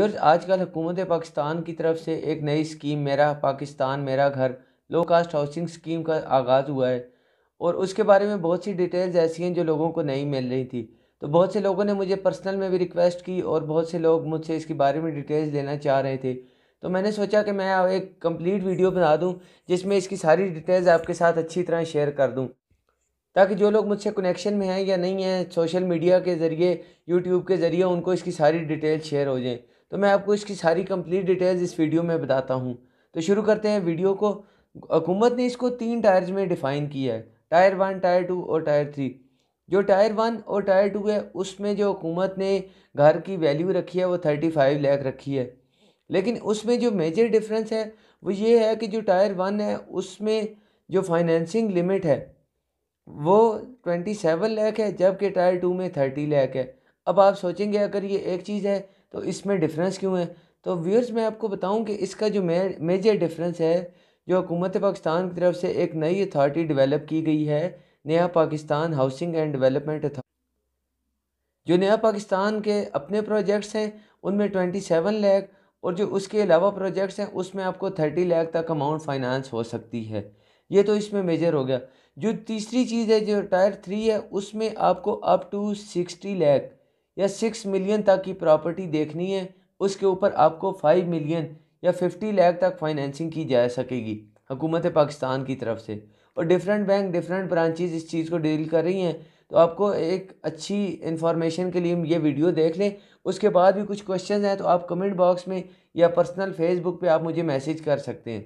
आज आजकल हुकूमत पाकिस्तान की तरफ से एक नई स्कीम मेरा पाकिस्तान मेरा घर लो कास्ट हाउसिंग स्कीम का आगाज़ हुआ है और उसके बारे में बहुत सी डिटेल्स ऐसी हैं जो लोगों को नहीं मिल रही थी तो बहुत से लोगों ने मुझे पर्सनल में भी रिक्वेस्ट की और बहुत से लोग मुझसे इसके बारे में डिटेल्स लेना चाह रहे थे तो मैंने सोचा कि मैं एक कंप्लीट वीडियो बना दूं जिसमें इसकी सारी डिटेल्स आपके साथ अच्छी तरह शेयर कर दूं ताकि जो लोग मुझसे कनेक्शन में हैं या नहीं हैं सोशल मीडिया के ज़रिए यूट्यूब के ज़रिए उनको इसकी सारी डिटेल शेयर हो जाएँ तो मैं आपको इसकी सारी कंप्लीट डिटेल्स इस वीडियो में बताता हूँ तो शुरू करते हैं वीडियो को हुकूमत ने इसको तीन टायर्स में डिफ़ाइन किया है टायर वन टायर टू और टायर थ्री जो टायर वन और टायर टू है उसमें जो हुकूमत ने घर की वैल्यू रखी है वो थर्टी फाइव लैख रखी है लेकिन उसमें जो मेजर डिफरेंस है वो ये है कि जो टायर वन है उसमें जो फाइनेंसिंग लिमिट है वो ट्वेंटी सेवन लैख है जबकि टायर टू में थर्टी लैख है अब आप सोचेंगे अगर ये एक चीज़ है तो इसमें डिफरेंस क्यों है तो व्यूअर्स मैं आपको बताऊं कि इसका जो मेजर डिफरेंस है जो हुकूमत पाकिस्तान की तरफ से एक नई अथॉरिटी डेवलप की गई है Naya Pakistan housing and development authority जो नया पाकिस्तान के अपने प्रोजेक्ट्स हैं उनमें ट्वेंटी सेवन लैख और जो उसके अलावा प्रोजेक्ट्स हैं उसमें आपको थर्टी लैख तक अमाउंट फाइनेंस हो सकती है ये तो इसमें मेजर हो गया जो तीसरी चीज़ है जो टायर थ्री है उसमें आपको अप टू सिक्सटी लैख या सिक्स मिलियन तक की प्रॉपर्टी देखनी है उसके ऊपर आपको फाइव मिलियन या फिफ्टी लाख तक फाइनेंसिंग की जा सकेगी हुकूमत पाकिस्तान की तरफ से और डिफरेंट बैंक डिफरेंट ब्रांचेज इस चीज़ को डील कर रही हैं तो आपको एक अच्छी इन्फॉर्मेशन के लिए ये वीडियो देख लें उसके बाद भी कुछ क्वेश्चन हैं तो आप कमेंट बॉक्स में या पर्सनल फेसबुक पे आप मुझे मैसेज कर सकते हैं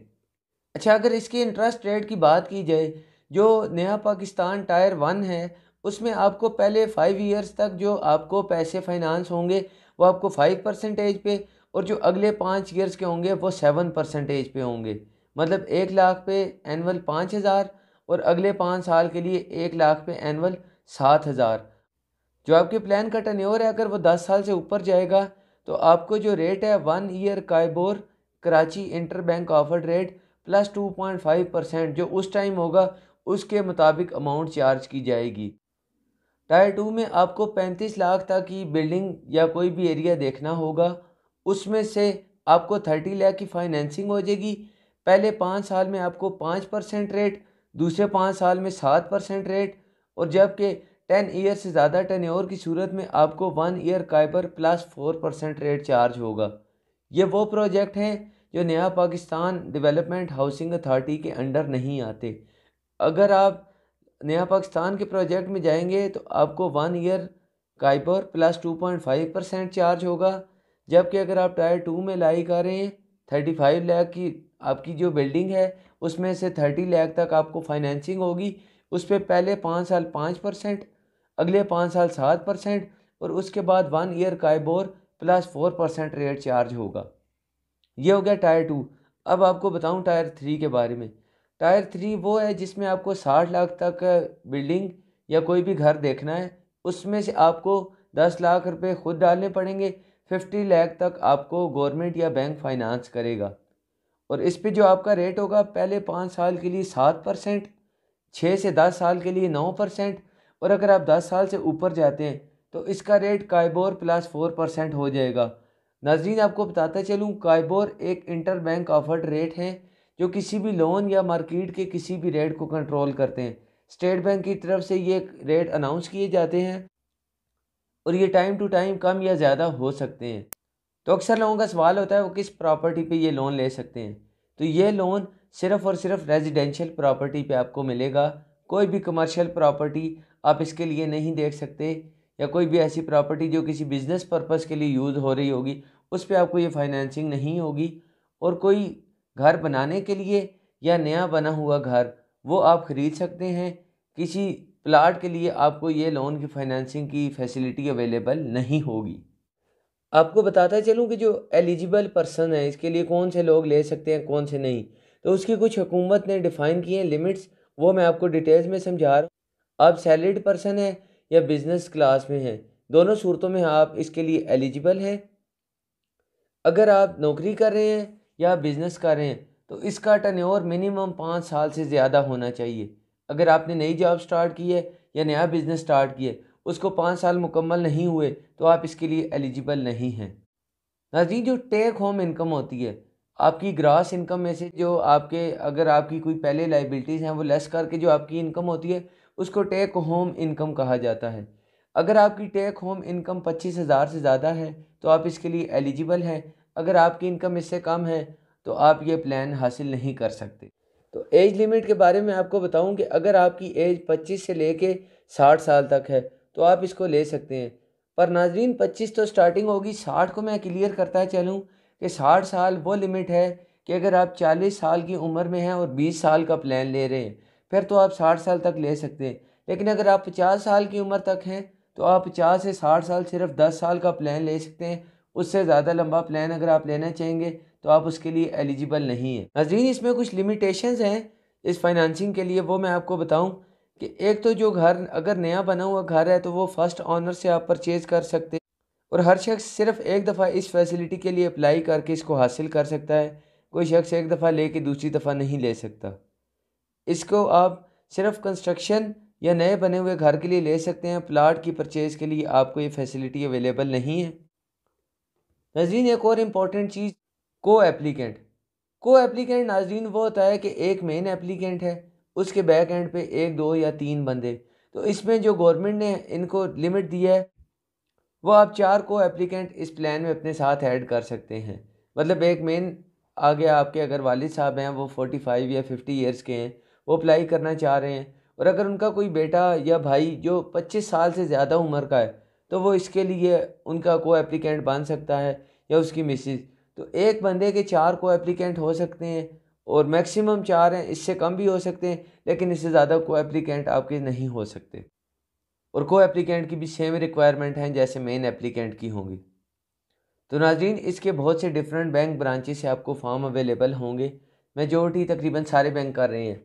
अच्छा अगर इसकी इंटरेस्ट रेट की बात की जाए जो नया पाकिस्तान टायर वन है उसमें आपको पहले फाइव ईयर्स तक जो आपको पैसे फाइनेंस होंगे वो आपको फाइव परसेंटेज पे और जो अगले पाँच ईयर्स के होंगे वो सेवन परसेंटेज पे होंगे मतलब एक लाख पे एनअल पाँच हज़ार और अगले पाँच साल के लिए एक लाख पे एनअल सात हज़ार जो आपके प्लान का टनोर है अगर वो दस साल से ऊपर जाएगा तो आपको जो रेट है one year KIBOR Karachi interbank offer rate plus two point five percent जो उस टाइम होगा उसके मुताबिक अमाउंट चार्ज की जाएगी टायर टू में आपको पैंतीस लाख तक की बिल्डिंग या कोई भी एरिया देखना होगा उसमें से आपको थर्टी लाख की फाइनेंसिंग हो जाएगी पहले पाँच साल में आपको पाँच परसेंट रेट दूसरे पाँच साल में सात परसेंट रेट और जबकि टेन ईयर से ज़्यादा टेन और की सूरत में आपको one year KIBOR plus four percent rate charge होगा ये वो प्रोजेक्ट हैं जो Naya Pakistan development housing authority के अंडर नहीं आते अगर आप नेहा पाकिस्तान के प्रोजेक्ट में जाएंगे तो आपको one year KIBOR plus two point five percent charge होगा जबकि अगर आप टायर टू में लाई रहे हैं थर्टी फाइव लाख की आपकी जो बिल्डिंग है उसमें से थर्टी लैख तक आपको फाइनेंसिंग होगी उस पर पहले पाँच साल पाँच परसेंट अगले पाँच साल सात परसेंट और उसके बाद one year KIBOR plus four percent rate charge होगा ये हो गया टायर टू अब आपको बताऊँ टायर थ्री के बारे में टायर थ्री वो है जिसमें आपको साठ लाख तक बिल्डिंग या कोई भी घर देखना है उसमें से आपको दस लाख रुपए खुद डालने पड़ेंगे फिफ्टी लाख तक आपको गवर्नमेंट या बैंक फाइनेंस करेगा और इस पे जो आपका रेट होगा पहले पाँच साल के लिए सात परसेंट छः से दस साल के लिए नौ परसेंट और अगर आप दस साल से ऊपर जाते हैं तो इसका rate KIBOR plus four percent हो जाएगा नाजरीन आपको बताता चलूँ कायबोर एक इंटर बैंक ऑफर्ड रेट है जो किसी भी लोन या मार्केट के किसी भी रेट को कंट्रोल करते हैं स्टेट बैंक की तरफ से ये रेट अनाउंस किए जाते हैं और ये टाइम टू टाइम कम या ज़्यादा हो सकते हैं तो अक्सर लोगों का सवाल होता है वो किस प्रॉपर्टी पे ये लोन ले सकते हैं तो ये लोन सिर्फ़ और सिर्फ रेजिडेंशियल प्रॉपर्टी पे आपको मिलेगा कोई भी कमर्शियल प्रॉपर्टी आप इसके लिए नहीं देख सकते या कोई भी ऐसी प्रॉपर्टी जो किसी बिज़नेस पर्पज़ के लिए यूज़ हो रही होगी उस पर आपको ये फाइनेंसिंग नहीं होगी और कोई घर बनाने के लिए या नया बना हुआ घर वो आप ख़रीद सकते हैं किसी प्लाट के लिए आपको ये लोन की फाइनेंसिंग की फैसिलिटी अवेलेबल नहीं होगी आपको बताता चलूँ कि जो एलिजिबल पर्सन है इसके लिए कौन से लोग ले सकते हैं कौन से नहीं तो उसकी कुछ हुकूमत ने डिफ़ाइन किए हैं लिमिट्स वो मैं आपको डिटेल्स में समझा रहा हूँ आप सैलरीड पर्सन हैं या बिज़नेस क्लास में हैं दोनों सूरतों में आप इसके लिए एलिजिबल हैं अगर आप नौकरी कर रहे हैं या बिज़नेस कर रहे हैं तो इसका टर्नओवर मिनिमम पाँच साल से ज़्यादा होना चाहिए अगर आपने नई जॉब स्टार्ट की है या नया बिज़नेस स्टार्ट किया उसको पाँच साल मुकम्मल नहीं हुए तो आप इसके लिए एलिजिबल नहीं हैं नाजी जो टेक होम इनकम होती है आपकी ग्रास इनकम में से जो आपके अगर आपकी कोई पहले लाइबिलिटीज़ हैं वो लेस करके जो आपकी इनकम होती है उसको टेक होम इनकम कहा जाता है अगर आपकी टेक होम इनकम पच्चीस हज़ार से ज़्यादा है तो आप इसके लिए एलिजिबल हैं अगर आपकी इनकम इससे कम है तो आप ये प्लान हासिल नहीं कर सकते तो एज लिमिट के बारे में आपको बताऊं कि अगर आपकी एज 25 से लेके 60 साल तक है तो आप इसको ले सकते हैं पर नाजरीन 25 तो स्टार्टिंग होगी 60 को मैं क्लियर करता चलूँ कि 60 साल वो लिमिट है कि अगर आप 40 साल की उम्र में हैं और 20 साल का प्लान ले रहे हैं फिर तो आप 60 साल तक ले सकते हैं लेकिन अगर आप पचास साल की उम्र तक हैं तो आप पचास से साठ साल सिर्फ दस साल का प्लान ले सकते हैं उससे ज़्यादा लंबा प्लान अगर आप लेना चाहेंगे तो आप उसके लिए एलिजिबल नहीं है नाजरीन इसमें कुछ लिमिटेशंस हैं इस फाइनेंसिंग के लिए वो मैं आपको बताऊं कि एक तो जो घर अगर नया बना हुआ घर है तो वो फर्स्ट ऑनर से आप परचेज कर सकते और हर शख्स सिर्फ एक दफ़ा इस फैसिलिटी के लिए अप्लाई करके इसको हासिल कर सकता है कोई शख्स एक दफ़ा ले के दूसरी दफ़ा नहीं ले सकता इसको आप सिर्फ कंस्ट्रक्शन या नए बने हुए घर के लिए ले सकते हैं प्लाट की परचेज़ के लिए आपको ये फैसिलिटी अवेलेबल नहीं है नाजीन एक और इम्पॉर्टेंट चीज़ को एप्लीकेंट को एप्लीकेंट नाजीन वो होता है कि एक मेन एप्लीकेंट है उसके बैक एंड पे एक दो या तीन बंदे तो इसमें जो गवर्नमेंट ने इनको लिमिट दिया है वो आप चार को एप्लीकेंट इस प्लान में अपने साथ ऐड कर सकते हैं मतलब एक मेन आ गया आपके अगर वालिद साहब हैं वो फोर्टी फाइव या फिफ्टी ईयर्स के हैं वो अप्लाई करना चाह रहे हैं और अगर उनका कोई बेटा या भाई जो पच्चीस साल से ज़्यादा उम्र का है तो वो इसके लिए उनका को एप्लीकेंट बन सकता है या उसकी मिसिज तो एक बंदे के चार को एप्लीकेंट हो सकते हैं और मैक्सिमम चार हैं इससे कम भी हो सकते हैं लेकिन इससे ज़्यादा को एप्लीकेंट आपके नहीं हो सकते और को एप्लीकेंट की भी सेम रिक्वायरमेंट हैं जैसे मेन एप्लीकेंट की होंगी तो नाजरीन इसके बहुत से डिफरेंट बैंक ब्रांचेस से आपको फॉर्म अवेलेबल होंगे मेजोरिटी तकरीबन सारे बैंक कर रहे हैं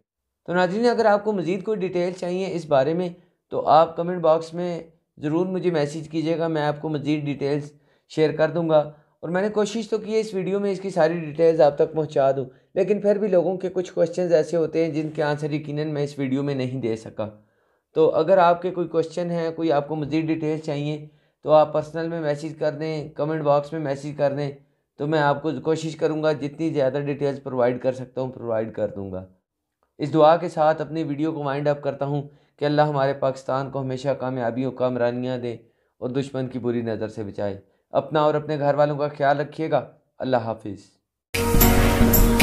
तो नाजरीन अगर आपको मज़ीद कोई डिटेल चाहिए इस बारे में तो आप कमेंट बॉक्स में ज़रूर मुझे मैसेज कीजिएगा मैं आपको मज़ीद डिटेल्स शेयर कर दूँगा और मैंने कोशिश तो की है इस वीडियो में इसकी सारी डिटेल्स आप तक पहुँचा दूँ लेकिन फिर भी लोगों के कुछ क्वेश्चन ऐसे होते हैं जिनके आंसर यकीन मैं इस वीडियो में नहीं दे सका तो अगर आपके कोई क्वेश्चन हैं कोई आपको मज़ीद डिटेल्स चाहिए तो आप पर्सनल में मैसेज कर दें कमेंट बॉक्स में मैसेज कर दें तो मैं आपको कोशिश करूँगा जितनी ज़्यादा डिटेल्स प्रोवाइड कर सकता हूँ प्रोवाइड कर दूँगा इस दुआ के साथ अपनी वीडियो को माइंड अप करता हूँ कि अल्लाह हमारे पाकिस्तान को हमेशा कामयाबी और कामरानियाँ दे और दुश्मन की बुरी नज़र से बचाए अपना और अपने घर वालों का ख्याल रखिएगा अल्लाह हाफिज़